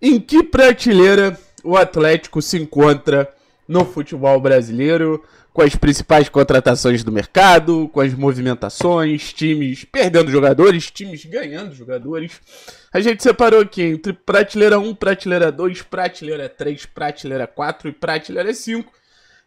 Em que prateleira o Atlético se encontra no futebol brasileiro, com as principais contratações do mercado, com as movimentações, times perdendo jogadores, times ganhando jogadores. A gente separou aqui entre prateleira 1, prateleira 2, prateleira 3, prateleira 4 e prateleira 5.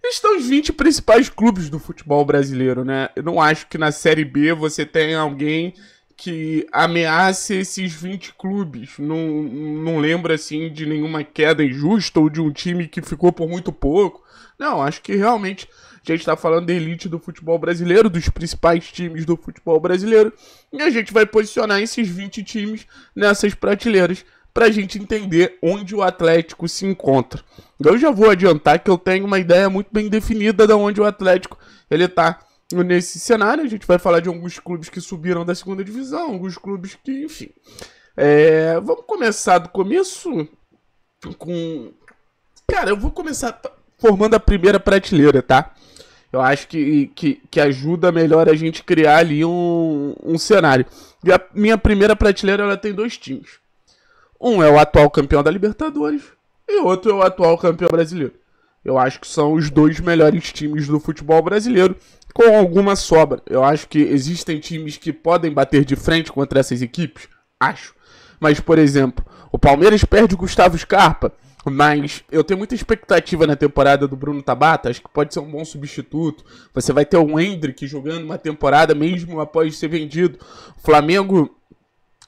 Estão os 20 principais clubes do futebol brasileiro, né? Eu não acho que na Série B você tenha alguém que ameaça esses 20 clubes. Não, não lembro assim de nenhuma queda injusta ou de um time que ficou por muito pouco. Não, acho que realmente a gente está falando da elite do futebol brasileiro, dos principais times do futebol brasileiro, e a gente vai posicionar esses 20 times nessas prateleiras para a gente entender onde o Atlético se encontra. Eu já vou adiantar que eu tenho uma ideia muito bem definida de onde o Atlético ele está nesse cenário. A gente vai falar de alguns clubes que subiram da segunda divisão, alguns clubes que, enfim. É, vamos começar do começo com. Cara, eu vou começar formando a primeira prateleira, tá? Eu acho que, que, que ajuda melhor a gente criar ali um, um cenário. E a minha primeira prateleira ela tem dois times. Um é o atual campeão da Libertadores e outro é o atual campeão brasileiro. Eu acho que são os dois melhores times do futebol brasileiro, com alguma sobra. Eu acho que existem times que podem bater de frente contra essas equipes, acho. Mas, por exemplo, o Palmeiras perde o Gustavo Scarpa, mas eu tenho muita expectativa na temporada do Bruno Tabata, acho que pode ser um bom substituto. Você vai ter o Hendrick jogando uma temporada mesmo após ser vendido. O Flamengo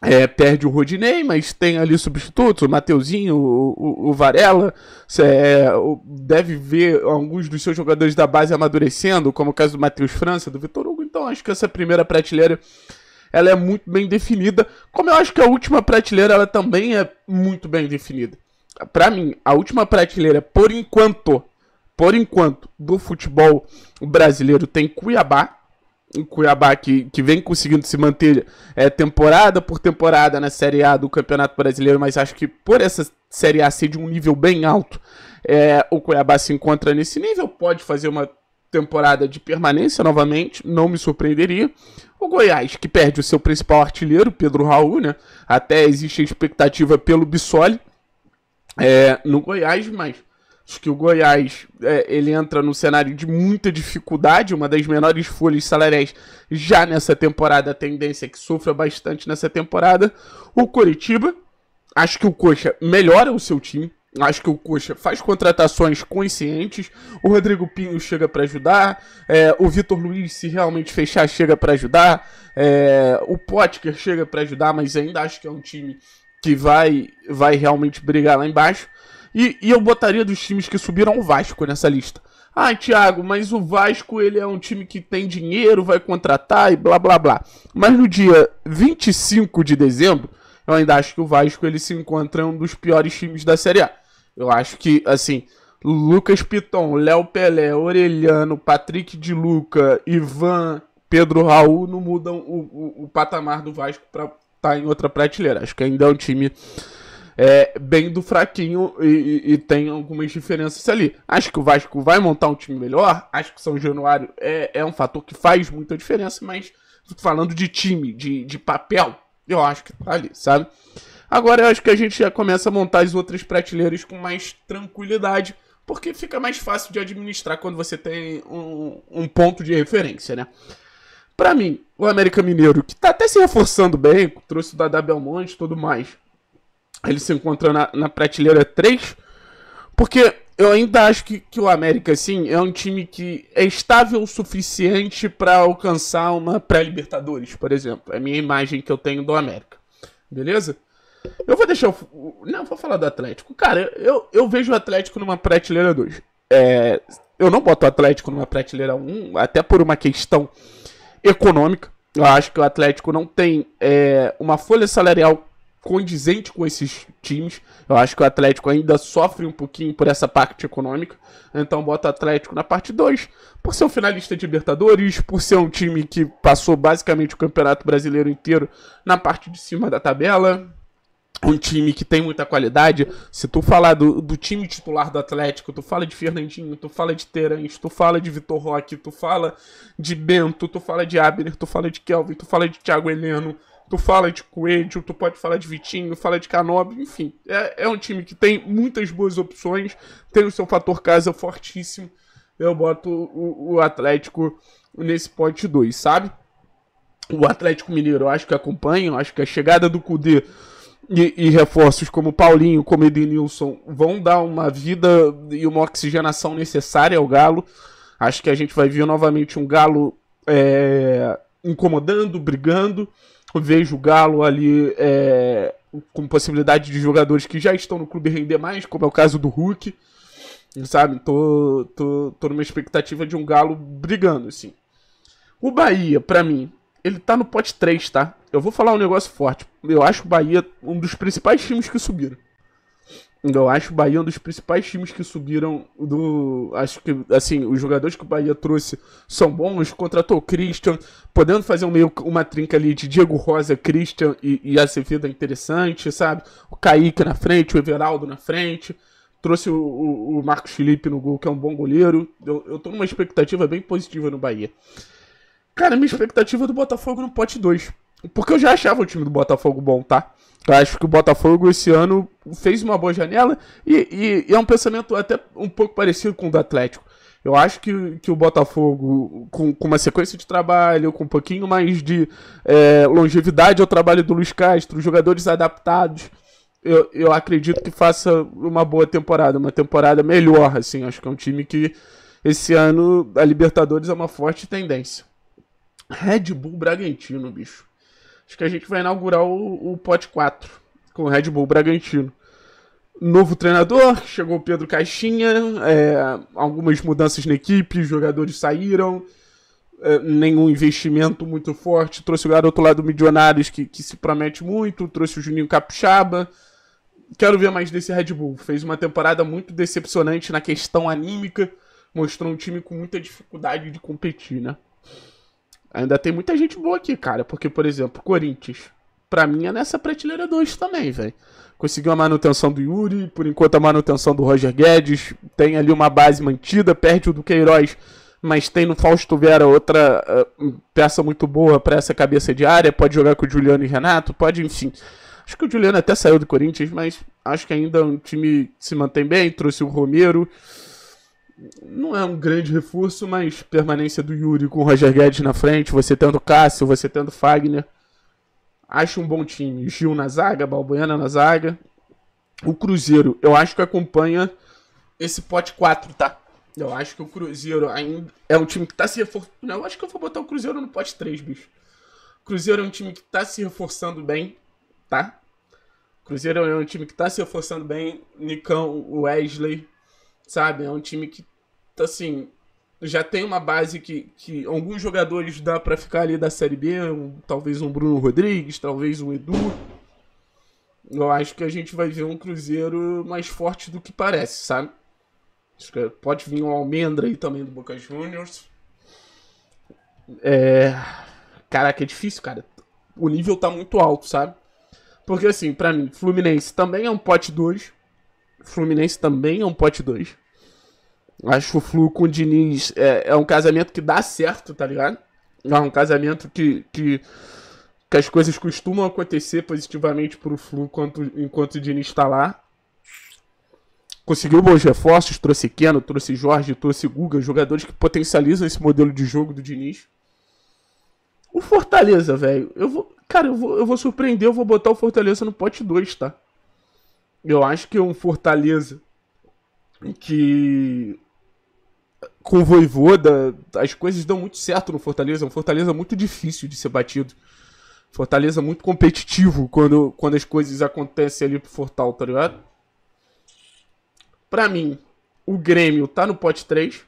é, perde o Rodinei, mas tem ali substitutos, o Mateuzinho, o, o, o Varela. É, deve ver alguns dos seus jogadores da base amadurecendo, como o caso do Matheus França, do Vitor Hugo. Então acho que essa primeira prateleira ela é muito bem definida, como eu acho que a última prateleira ela também é muito bem definida. Para mim, a última prateleira, por enquanto, por enquanto, do futebol brasileiro tem Cuiabá, o Cuiabá que, que vem conseguindo se manter é, temporada por temporada na Série A do Campeonato Brasileiro, mas acho que por essa Série A ser de um nível bem alto, é, o Cuiabá se encontra nesse nível, pode fazer uma temporada de permanência novamente, não me surpreenderia. O Goiás, que perde o seu principal artilheiro, Pedro Raul, né? Até existe a expectativa pelo Bissoli é, no Goiás, mas Acho que o Goiás é, ele entra no cenário de muita dificuldade, uma das menores folhas salariais já nessa temporada. A tendência é que sofra bastante nessa temporada. O Coritiba, acho que o Coxa melhora o seu time. Acho que o Coxa faz contratações conscientes. O Rodrigo Pinho chega para ajudar. É, o Vitor Luiz, se realmente fechar, chega para ajudar. É, o Potker chega para ajudar, mas ainda acho que é um time que vai, vai realmente brigar lá embaixo. E, e eu botaria dos times que subiram o Vasco nessa lista. Ah, Thiago, mas o Vasco ele é um time que tem dinheiro, vai contratar e blá blá blá. Mas no dia 25 de dezembro, eu ainda acho que o Vasco ele se encontra um dos piores times da Série A. Eu acho que, assim, Lucas Piton, Léo Pelé, Orelhano, Patrick de Luca, Ivan, Pedro Raul não mudam o, o, o patamar do Vasco para estar tá em outra prateleira. Acho que ainda é um time é, bem do fraquinho e, e, e, tem algumas diferenças ali. Acho que o Vasco vai montar um time melhor, acho que São Januário é, é um fator que faz muita diferença, mas falando de time, de, de papel, eu acho que tá ali, sabe? Agora eu acho que a gente já começa a montar as outras prateleiras com mais tranquilidade, porque fica mais fácil de administrar quando você tem um, um ponto de referência, né? Para mim, o América Mineiro, que tá até se reforçando bem, trouxe o Dada Belmonte e tudo mais, ele se encontra na, na prateleira 3, porque eu ainda acho que, que o América, sim, é um time que é estável o suficiente para alcançar uma pré-Libertadores, por exemplo. É a minha imagem que eu tenho do América. Beleza? Eu vou deixar o. Não, vou falar do Atlético. Cara, eu, eu vejo o Atlético numa prateleira 2. É, eu não boto o Atlético numa prateleira 1, até por uma questão econômica. Eu acho que o Atlético não tem é, uma folha salarial condizente com esses times. Eu acho que o Atlético ainda sofre um pouquinho por essa parte econômica. Então bota o Atlético na parte 2, por ser um finalista de Libertadores, por ser um time que passou basicamente o Campeonato Brasileiro inteiro na parte de cima da tabela. Um time que tem muita qualidade. Se tu falar do, do time titular do Atlético, tu fala de Fernandinho, tu fala de Terães, tu fala de Vitor Roque, tu fala de Bento, tu fala de Abner, tu fala de Kelvin, tu fala de Thiago Heleno Tu fala de Coelho, tu pode falar de Vitinho, fala de Canobi, enfim. É, é um time que tem muitas boas opções, tem o seu fator casa fortíssimo. Eu boto o, o Atlético nesse pote 2, sabe? O Atlético Mineiro, eu acho que acompanha, eu acho que a chegada do Cudê e, e, reforços como Paulinho, como Edenilson vão dar uma vida e uma oxigenação necessária ao Galo. Acho que a gente vai ver novamente um Galo é, incomodando, brigando vejo o Galo ali é, com possibilidade de jogadores que já estão no clube render mais, como é o caso do Hulk. Sabe? Tô, tô, tô numa expectativa de um Galo brigando, assim. O Bahia, para mim, ele tá no pote 3, tá? Eu vou falar um negócio forte. Eu acho o Bahia um dos principais times que subiram. Eu acho o Bahia um dos principais times que subiram do. Acho que, assim, os jogadores que o Bahia trouxe são bons. Contratou o Christian, podendo fazer um meio, uma trinca ali de Diego Rosa, Christian e, e é interessante, sabe? O Kaique na frente, o Everaldo na frente. Trouxe o, o, o, Marcos Felipe no gol, que é um bom goleiro. Eu, eu tô numa expectativa bem positiva no Bahia. Cara, minha expectativa é do Botafogo no pote 2. Porque eu já achava o time do Botafogo bom, tá? Eu acho que o Botafogo esse ano fez uma boa janela e, e, e é um pensamento até um pouco parecido com o do Atlético. Eu acho que, que o Botafogo, com, com uma sequência de trabalho, com um pouquinho mais de é, longevidade ao trabalho do Luiz Castro, jogadores adaptados, eu, eu acredito que faça uma boa temporada, uma temporada melhor, assim. Acho que é um time que esse ano a Libertadores é uma forte tendência. Red Bull Bragantino, bicho. Acho que a gente vai inaugurar o, o Pot 4 com o Red Bull Bragantino. Novo treinador, chegou o Pedro Caixinha, é, algumas mudanças na equipe, jogadores saíram, é, nenhum investimento muito forte. Trouxe o garoto lá do Milionários, que, que se promete muito, trouxe o Juninho Capixaba. Quero ver mais desse Red Bull. Fez uma temporada muito decepcionante na questão anímica, mostrou um time com muita dificuldade de competir, né? ainda tem muita gente boa aqui, cara. Porque, por exemplo, Corinthians. Pra mim é nessa prateleira 2 também, velho. Conseguiu a manutenção do Yuri, por enquanto a manutenção do Roger Guedes. Tem ali uma base mantida, perde o do Queiroz, mas tem no Fausto Vera outra uh, peça muito boa para essa cabeça de área. Pode jogar com o Juliano e Renato, pode, enfim. Acho que o Juliano até saiu do Corinthians, mas acho que ainda o é um time se mantém bem. Trouxe o Romero não é um grande reforço, mas permanência do Yuri com o Roger Guedes na frente, você tendo Cássio, você tendo Fagner. Acho um bom time. Gil na zaga, Balbuena na zaga. O Cruzeiro, eu acho que acompanha esse pote 4, tá? Eu acho que o Cruzeiro ainda é um time que tá se reforçando. Eu acho que eu vou botar o Cruzeiro no pote 3, bicho. O Cruzeiro é um time que tá se reforçando bem, tá? O Cruzeiro é um time que tá se reforçando bem. Nicão, Wesley, sabe? É um time que assim, já tem uma base que, que alguns jogadores dá para ficar ali da Série B, um, talvez um Bruno Rodrigues, talvez um Edu. Eu acho que a gente vai ver um Cruzeiro mais forte do que parece, sabe? Acho que pode vir um Almendra aí também do Boca Juniors. É... Caraca, é difícil, cara. O nível tá muito alto, sabe? Porque assim, para mim, Fluminense também é um pote 2. Fluminense também é um pote 2. Acho que o Flu com o Diniz é, é um casamento que dá certo, tá ligado? É um casamento que, que, que as coisas costumam acontecer positivamente pro Flu enquanto, enquanto o Diniz tá lá. Conseguiu bons reforços, trouxe Keno, trouxe Jorge, trouxe Guga, jogadores que potencializam esse modelo de jogo do Diniz. O Fortaleza, velho, eu vou. Cara, eu vou, eu vou surpreender, eu vou botar o Fortaleza no pote 2, tá? Eu acho que é um Fortaleza que com o Voivoda, as coisas dão muito certo no Fortaleza. É um Fortaleza muito difícil de ser batido. Fortaleza muito competitivo quando, quando as coisas acontecem ali pro Fortal, tá ligado? Pra mim, o Grêmio tá no pote 3.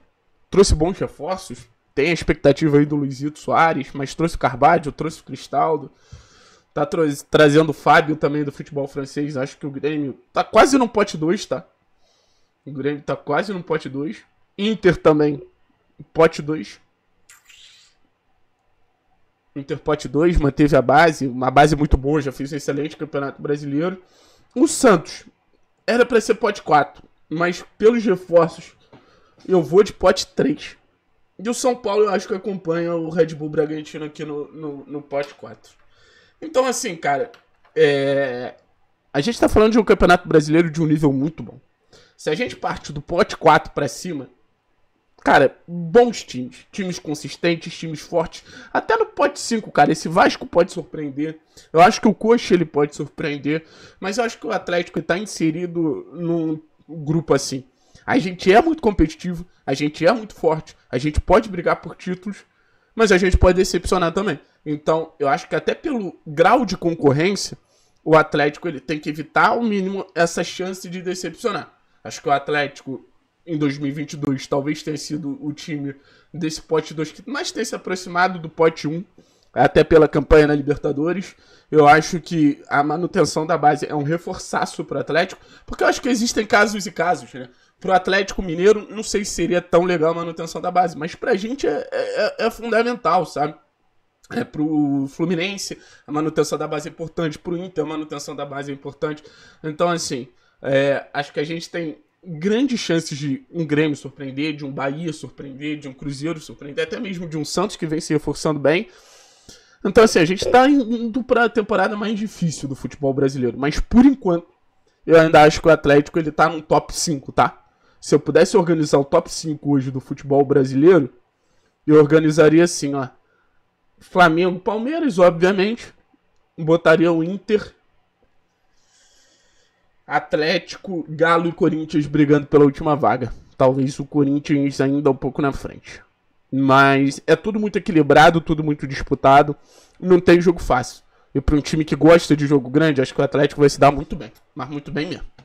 Trouxe bons reforços. Tem a expectativa aí do Luizito Soares, mas trouxe o Carvalho, trouxe o Cristaldo. Tá tra trazendo o Fábio também do futebol francês. Acho que o Grêmio tá quase no pote 2, tá? O Grêmio tá quase no pote 2. Inter também. Pote 2. Inter Pote 2 manteve a base, uma base muito boa, já fez um excelente campeonato brasileiro. O Santos era para ser pote 4, mas pelos reforços eu vou de pote 3. E o São Paulo eu acho que acompanha o Red Bull Bragantino aqui no, no, no pote 4. Então, assim, cara, é... a gente tá falando de um campeonato brasileiro de um nível muito bom. Se a gente parte do pote 4 para cima, cara, bons times. Times consistentes, times fortes. Até no pote 5, cara, esse Vasco pode surpreender. Eu acho que o Coxa ele pode surpreender. Mas eu acho que o Atlético está inserido num grupo assim. A gente é muito competitivo, a gente é muito forte, a gente pode brigar por títulos, mas a gente pode decepcionar também. Então, eu acho que até pelo grau de concorrência, o Atlético ele tem que evitar ao mínimo essa chance de decepcionar. Acho que o Atlético em 2022 talvez tenha sido o time desse pote 2 que mais tem se aproximado do pote 1, um, até pela campanha na Libertadores. Eu acho que a manutenção da base é um reforçaço para o Atlético, porque eu acho que existem casos e casos, né? Para o Atlético Mineiro, não sei se seria tão legal a manutenção da base, mas para a gente é, é, é, é fundamental, sabe? É, para o Fluminense, a manutenção da base é importante. Para o Inter, a manutenção da base é importante. Então, assim, é, acho que a gente tem grandes chances de um Grêmio surpreender, de um Bahia surpreender, de um Cruzeiro surpreender, até mesmo de um Santos que vem se reforçando bem. Então, assim, a gente está indo para a temporada mais difícil do futebol brasileiro. Mas, por enquanto, eu ainda acho que o Atlético ele está no top 5, tá? Se eu pudesse organizar o top 5 hoje do futebol brasileiro, eu organizaria assim, ó. Flamengo, Palmeiras, obviamente. Botaria o Inter Atlético, Galo e Corinthians brigando pela última vaga. Talvez o Corinthians ainda um pouco na frente. Mas é tudo muito equilibrado, tudo muito disputado. Não tem jogo fácil. E para um time que gosta de jogo grande, acho que o Atlético vai se dar muito bem. Mas muito bem mesmo.